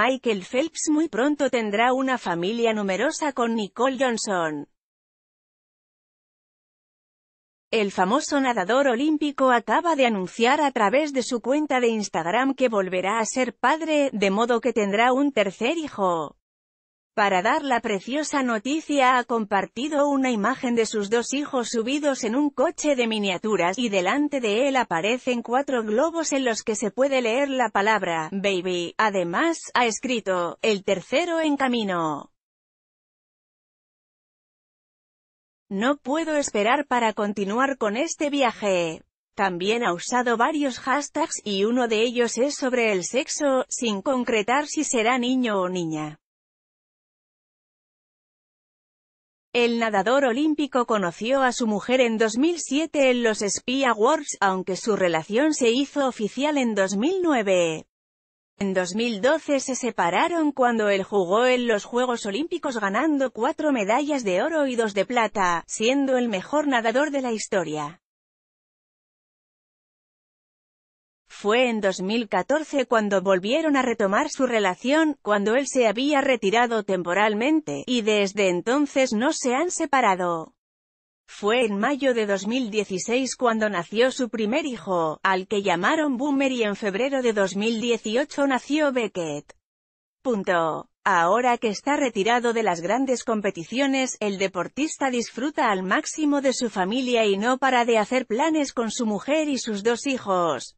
Michael Phelps muy pronto tendrá una familia numerosa con Nicole Johnson. El famoso nadador olímpico acaba de anunciar a través de su cuenta de Instagram que volverá a ser padre, de modo que tendrá un tercer hijo para dar la preciosa noticia ha compartido una imagen de sus dos hijos subidos en un coche de miniaturas, y delante de él aparecen cuatro globos en los que se puede leer la palabra, baby. Además, ha escrito, el tercero en camino. No puedo esperar para continuar con este viaje. También ha usado varios hashtags, y uno de ellos es sobre el sexo, sin concretar si será niño o niña. El nadador olímpico conoció a su mujer en 2007 en los Spy Awards, aunque su relación se hizo oficial en 2009. En 2012 se separaron cuando él jugó en los Juegos Olímpicos ganando cuatro medallas de oro y dos de plata, siendo el mejor nadador de la historia. Fue en 2014 cuando volvieron a retomar su relación, cuando él se había retirado temporalmente, y desde entonces no se han separado. Fue en mayo de 2016 cuando nació su primer hijo, al que llamaron Boomer y en febrero de 2018 nació Beckett. Punto. Ahora que está retirado de las grandes competiciones, el deportista disfruta al máximo de su familia y no para de hacer planes con su mujer y sus dos hijos.